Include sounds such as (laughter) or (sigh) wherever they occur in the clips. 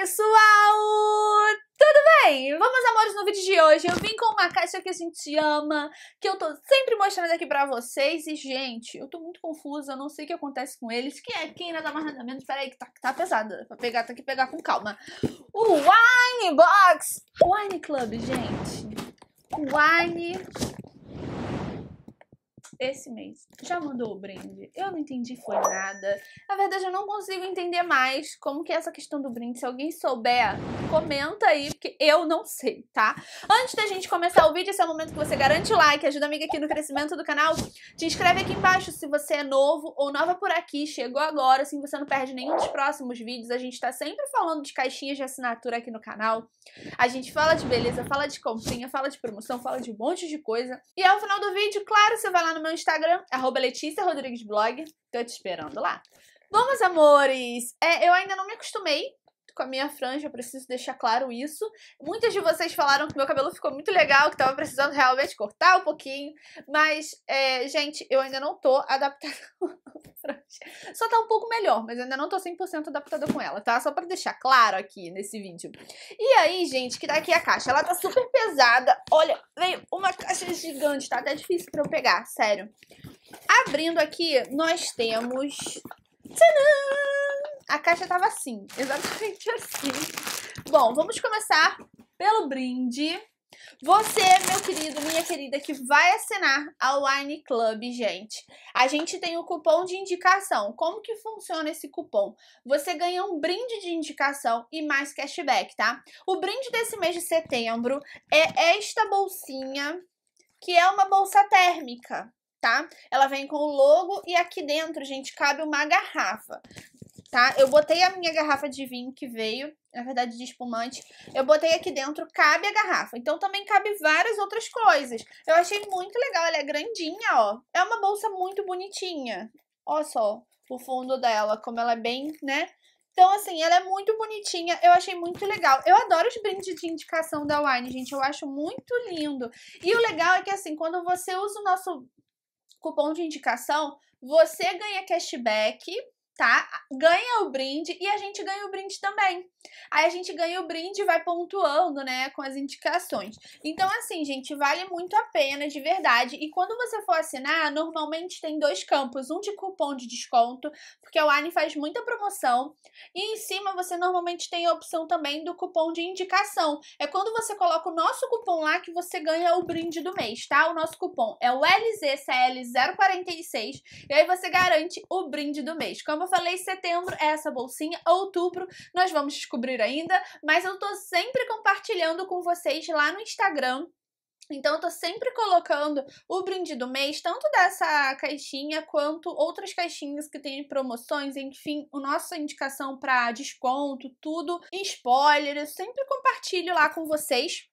pessoal! Tudo bem? Vamos, amores, no vídeo de hoje eu vim com uma caixa que a gente ama, que eu tô sempre mostrando aqui pra vocês. E, gente, eu tô muito confusa, eu não sei o que acontece com eles. Quem é quem, nada mais, nada menos. Peraí, aí, que tá, tá pesada. Pra pegar, tem que pegar com calma. O Wine Box! Wine Club, gente. Wine esse mês. Já mandou o brinde? Eu não entendi, foi nada. Na verdade, eu não consigo entender mais como que é essa questão do brinde. Se alguém souber, comenta aí, porque eu não sei, tá? Antes da gente começar o vídeo, esse é o momento que você garante o like, ajuda a amiga aqui no crescimento do canal. Te inscreve aqui embaixo se você é novo ou nova por aqui, chegou agora, assim você não perde nenhum dos próximos vídeos. A gente tá sempre falando de caixinhas de assinatura aqui no canal. A gente fala de beleza, fala de comprinha, fala de promoção, fala de um monte de coisa. E ao final do vídeo, claro, você vai lá no meu meu Instagram, arroba Letícia Rodrigues Blog. Tô te esperando lá. Bom, meus amores, é, eu ainda não me acostumei com a minha franja, eu preciso deixar claro isso. Muitas de vocês falaram que meu cabelo ficou muito legal, que tava precisando realmente cortar um pouquinho, mas, é, gente, eu ainda não tô adaptada (laughs) franja. (laughs) Só tá um pouco melhor, mas eu ainda não tô 100% adaptada com ela, tá? Só pra deixar claro aqui nesse vídeo. E aí, gente, que tá aqui a caixa. Ela tá super pesada. Olha, veio uma caixa gigante, tá até tá difícil pra eu pegar, sério. Abrindo aqui, nós temos... Tcharam! A caixa tava assim, (laughs) exatamente assim. Bom, vamos começar pelo brinde. Você, meu querido, minha querida, que vai assinar a Wine Club, gente. A gente tem o cupom de indicação. Como que funciona esse cupom? Você ganha um brinde de indicação e mais cashback, tá? O brinde desse mês de setembro é esta bolsinha, que é uma bolsa térmica, tá? Ela vem com o logo e aqui dentro, gente, cabe uma garrafa tá? Eu botei a minha garrafa de vinho que veio, na verdade de espumante, eu botei aqui dentro, cabe a garrafa. Então também cabe várias outras coisas. Eu achei muito legal, ela é grandinha, ó. É uma bolsa muito bonitinha. Olha só o fundo dela, como ela é bem, né? Então, assim, ela é muito bonitinha, eu achei muito legal. Eu adoro os brindes de indicação da Wine, gente, eu acho muito lindo. E o legal é que, assim, quando você usa o nosso cupom de indicação, você ganha cashback, tá? Ganha o brinde e a gente ganha o brinde também. Aí a gente ganha o brinde e vai pontuando, né, com as indicações. Então, assim, gente, vale muito a pena, de verdade. E quando você for assinar, normalmente tem dois campos: um de cupom de desconto, porque o Ani faz muita promoção. E em cima você normalmente tem a opção também do cupom de indicação. É quando você coloca o nosso cupom lá que você ganha o brinde do mês, tá? O nosso cupom é o LZCL046. E aí você garante o brinde do mês. Como eu falei, setembro é essa bolsinha, outubro nós vamos descobrir ainda, mas eu tô sempre compartilhando com vocês lá no Instagram então, eu tô sempre colocando o brinde do mês, tanto dessa caixinha quanto outras caixinhas que tem promoções, enfim, o nossa indicação para desconto, tudo, spoiler, eu sempre compartilho lá com vocês.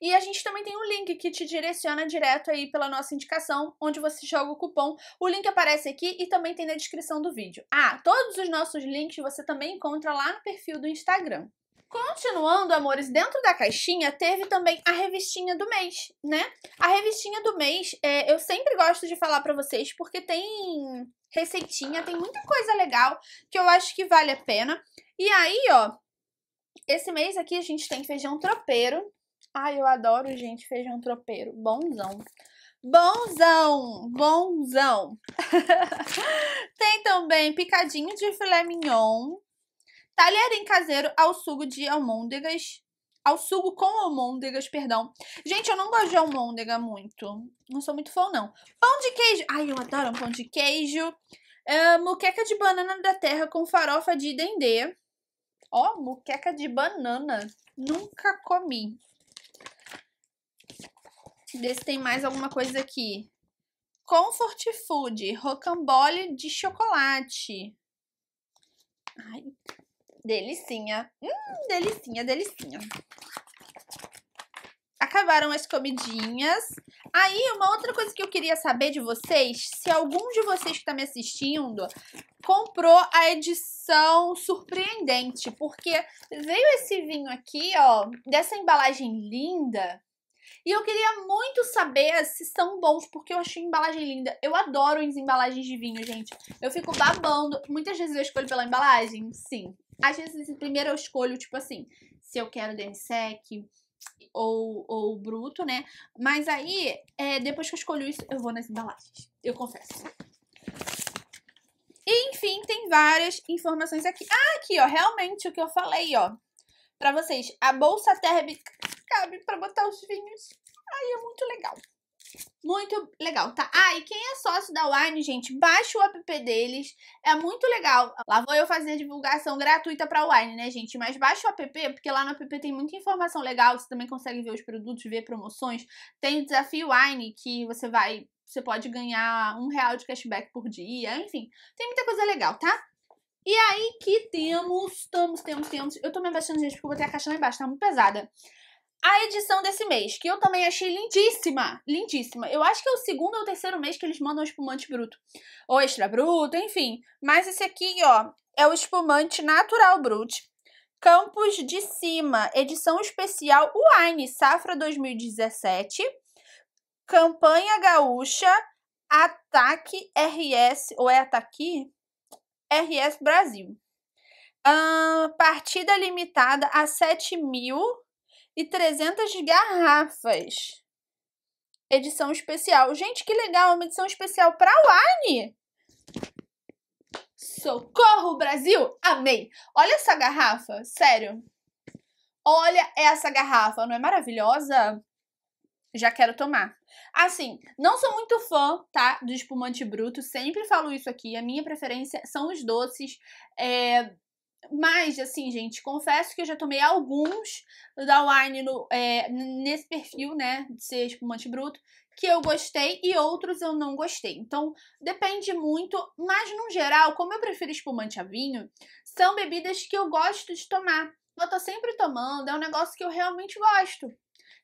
E a gente também tem um link que te direciona direto aí pela nossa indicação, onde você joga o cupom. O link aparece aqui e também tem na descrição do vídeo. Ah, todos os nossos links você também encontra lá no perfil do Instagram. Continuando, amores, dentro da caixinha teve também a revistinha do mês, né? A revistinha do mês, é, eu sempre gosto de falar para vocês porque tem receitinha, tem muita coisa legal que eu acho que vale a pena. E aí, ó, esse mês aqui a gente tem feijão tropeiro, Ai, eu adoro, gente, feijão tropeiro. Bonzão. Bonzão, bonzão. (laughs) Tem também picadinho de filé mignon, talherim caseiro ao sugo de almôndegas, ao sugo com almôndegas, perdão. Gente, eu não gosto de almôndega muito, não sou muito fã não. Pão de queijo, ai, eu adoro um pão de queijo. É, muqueca de banana da terra com farofa de dendê. Ó, oh, muqueca de banana, nunca comi. Ver se tem mais alguma coisa aqui. Comfort Food, rocambole de chocolate. Ai, delicinha. Hum, delicinha, delicinha. Acabaram as comidinhas. Aí, uma outra coisa que eu queria saber de vocês, se algum de vocês que está me assistindo comprou a edição surpreendente, porque veio esse vinho aqui, ó, dessa embalagem linda, e eu queria muito saber se são bons, porque eu achei a embalagem linda. Eu adoro as embalagens de vinho, gente. Eu fico babando. Muitas vezes eu escolho pela embalagem, sim. Às vezes, primeiro eu escolho, tipo assim, se eu quero demi-sec ou, ou bruto, né? Mas aí, é, depois que eu escolho isso, eu vou nas embalagens. Eu confesso. E, enfim, tem várias informações aqui. Ah, aqui, ó. Realmente, o que eu falei, ó. Pra vocês, a Bolsa Térmica cabe para botar os vinhos. Aí é muito legal. Muito legal, tá? Ah, e quem é sócio da Wine, gente, baixa o app deles. É muito legal. Lá vou eu fazer divulgação gratuita pra Wine, né, gente? Mas baixa o app, porque lá no app tem muita informação legal. Você também consegue ver os produtos, ver promoções. Tem o desafio Wine, que você vai... Você pode ganhar um real de cashback por dia. Enfim, tem muita coisa legal, tá? E aí que temos... Temos, temos, temos... Eu tô me abaixando, gente, porque eu botei a caixa lá embaixo. Tá muito pesada a edição desse mês, que eu também achei lindíssima, lindíssima. Eu acho que é o segundo ou terceiro mês que eles mandam espumante bruto, ou extra bruto, enfim. Mas esse aqui, ó, é o espumante natural bruto. Campos de Cima, edição especial Wine, safra 2017. Campanha Gaúcha, Ataque RS, ou é Ataque? RS Brasil. Uh, partida limitada a 7 mil e 300 garrafas. Edição especial. Gente, que legal, uma edição especial para o Anne. Socorro, Brasil! Amei! Olha essa garrafa, sério. Olha essa garrafa, não é maravilhosa? Já quero tomar. Assim, não sou muito fã, tá, do espumante bruto. Sempre falo isso aqui. A minha preferência são os doces. É, mas, assim, gente, confesso que eu já tomei alguns da Wine no, é, nesse perfil, né? De ser espumante bruto, que eu gostei e outros eu não gostei. Então, depende muito, mas no geral, como eu prefiro espumante a vinho, são bebidas que eu gosto de tomar. Eu tô sempre tomando, é um negócio que eu realmente gosto.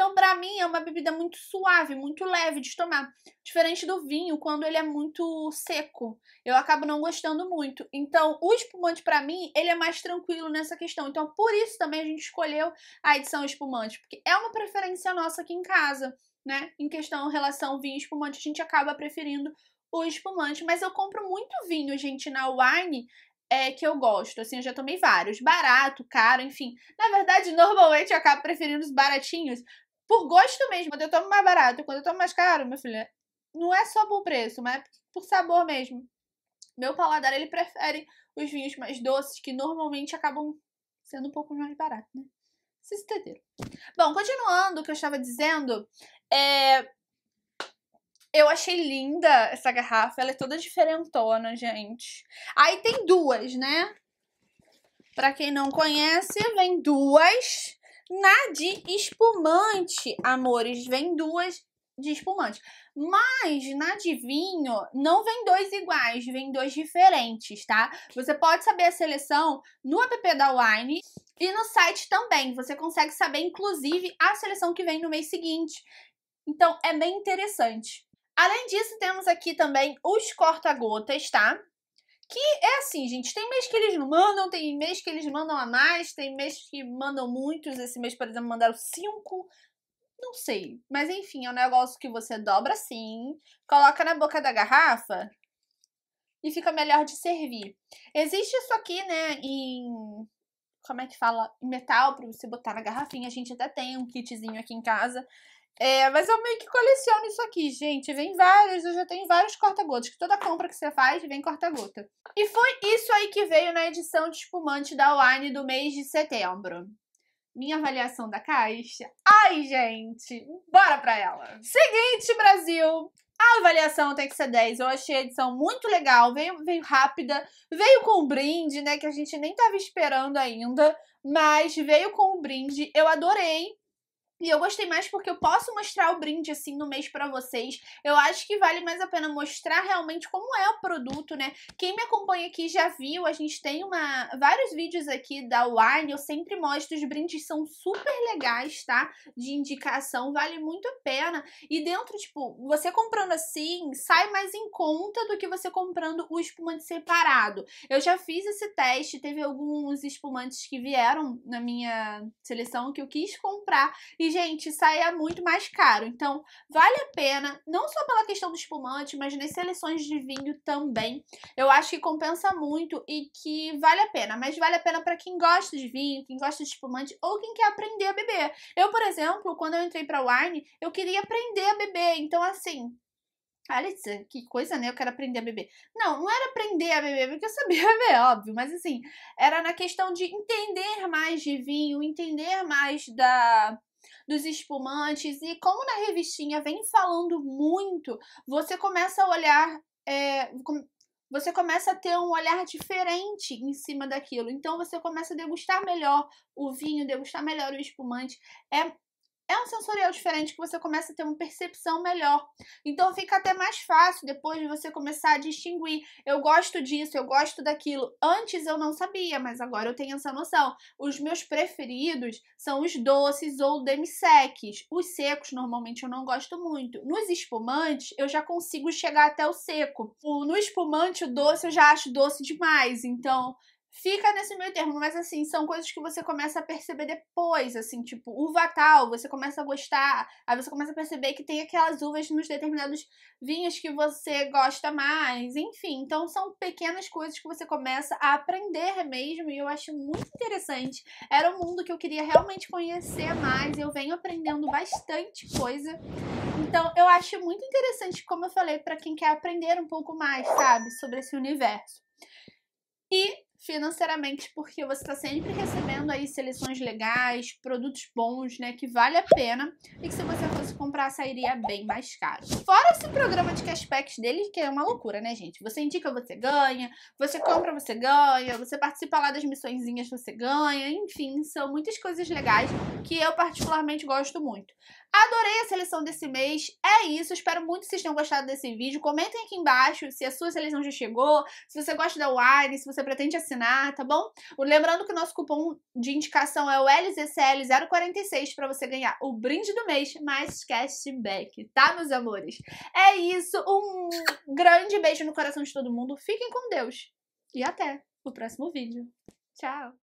Então, para mim, é uma bebida muito suave, muito leve de tomar. Diferente do vinho, quando ele é muito seco. Eu acabo não gostando muito. Então, o espumante, para mim, ele é mais tranquilo nessa questão. Então, por isso também a gente escolheu a edição espumante. Porque é uma preferência nossa aqui em casa, né? Em questão, relação vinho espumante, a gente acaba preferindo o espumante. Mas eu compro muito vinho, gente, na Wine é, que eu gosto. Assim, eu já tomei vários. Barato, caro, enfim. Na verdade, (laughs) normalmente eu acabo preferindo os baratinhos, por gosto mesmo. Quando eu tomo mais barato, quando eu tomo mais caro, meu filho, não é só por preço, mas é por sabor mesmo. Meu paladar, ele prefere os vinhos mais doces, que normalmente acabam sendo um pouco mais baratos, né? Vocês entenderam. Bom, continuando o que eu estava dizendo, é... eu achei linda essa garrafa. Ela é toda diferentona, gente. Aí tem duas, né? Pra quem não conhece, vem duas na de espumante, amores, vem duas de espumante. Mas na de vinho não vem dois iguais, vem dois diferentes, tá? Você pode saber a seleção no app da Wine e no site também. Você consegue saber, inclusive, a seleção que vem no mês seguinte. Então é bem interessante. Além disso, temos aqui também os corta-gotas, tá? Que é assim, gente, tem mês que eles não mandam, tem mês que eles mandam a mais, tem mês que mandam muitos. Esse mês, por exemplo, mandaram cinco. Não sei. Mas enfim, é um negócio que você dobra assim, coloca na boca da garrafa e fica melhor de servir. Existe isso aqui, né, em. Como é que fala? Em metal, pra você botar na garrafinha. A gente até tem um kitzinho aqui em casa é, mas eu meio que coleciono isso aqui, gente. Vem vários, eu já tenho vários corta-gotas. Que toda compra que você faz, vem corta-gota. E foi isso aí que veio na edição de espumante da Wine do mês de setembro. Minha avaliação da caixa? Ai, gente! Bora pra ela! Seguinte, Brasil! A avaliação tem que ser 10. Eu achei a edição muito legal, veio, veio rápida, veio com um brinde, né? Que a gente nem tava esperando ainda, mas veio com um brinde. Eu adorei. E eu gostei mais porque eu posso mostrar o brinde assim no mês para vocês. Eu acho que vale mais a pena mostrar realmente como é o produto, né? Quem me acompanha aqui já viu, a gente tem uma vários vídeos aqui da Wine, eu sempre mostro, os brindes são super legais, tá? De indicação, vale muito a pena. E dentro, tipo, você comprando assim, sai mais em conta do que você comprando o espumante separado. Eu já fiz esse teste, teve alguns espumantes que vieram na minha seleção que eu quis comprar e gente, saia muito mais caro. Então, vale a pena, não só pela questão do espumante, mas nas seleções de vinho também. Eu acho que compensa muito e que vale a pena. Mas vale a pena para quem gosta de vinho, quem gosta de espumante ou quem quer aprender a beber. Eu, por exemplo, quando eu entrei pra Wine, eu queria aprender a beber. Então, assim, Alice, que coisa, né? Eu quero aprender a beber. Não, não era aprender a beber, porque eu sabia (laughs) beber, óbvio, mas assim, era na questão de entender mais de vinho, entender mais da, dos espumantes. E como na revistinha vem falando muito, você começa a olhar. É, você começa a ter um olhar diferente em cima daquilo. Então você começa a degustar melhor o vinho, degustar melhor o espumante. É é um sensorial diferente que você começa a ter uma percepção melhor. Então fica até mais fácil depois de você começar a distinguir. Eu gosto disso, eu gosto daquilo. Antes eu não sabia, mas agora eu tenho essa noção. Os meus preferidos são os doces ou demi Os secos normalmente eu não gosto muito. Nos espumantes eu já consigo chegar até o seco. No espumante o doce eu já acho doce demais. Então fica nesse meio termo, mas assim, são coisas que você começa a perceber depois, assim, tipo, uva tal, você começa a gostar, aí você começa a perceber que tem aquelas uvas nos determinados vinhos que você gosta mais, enfim. Então são pequenas coisas que você começa a aprender mesmo, e eu acho muito interessante. Era um mundo que eu queria realmente conhecer mais, eu venho aprendendo bastante coisa. Então, eu acho muito interessante, como eu falei, para quem quer aprender um pouco mais, sabe, sobre esse universo. E financeiramente, porque você está sempre recebendo aí seleções legais, produtos bons, né, que vale a pena e que se você fosse comprar sairia bem mais caro. Fora esse programa de cashbacks dele, que é uma loucura, né, gente? Você indica, você ganha, você compra, você ganha, você participa lá das missõezinhas, você ganha, enfim, são muitas coisas legais que eu particularmente gosto muito. Adorei a seleção desse mês, é isso, espero muito que vocês tenham gostado desse vídeo, comentem aqui embaixo se a sua seleção já chegou, se você gosta da Wine, se você pretende assinar, tá bom? Lembrando que o nosso cupom de indicação é o LZCL046 para você ganhar o brinde do mês mais cashback, tá meus amores? É isso, um grande beijo no coração de todo mundo, fiquem com Deus e até o próximo vídeo. Tchau!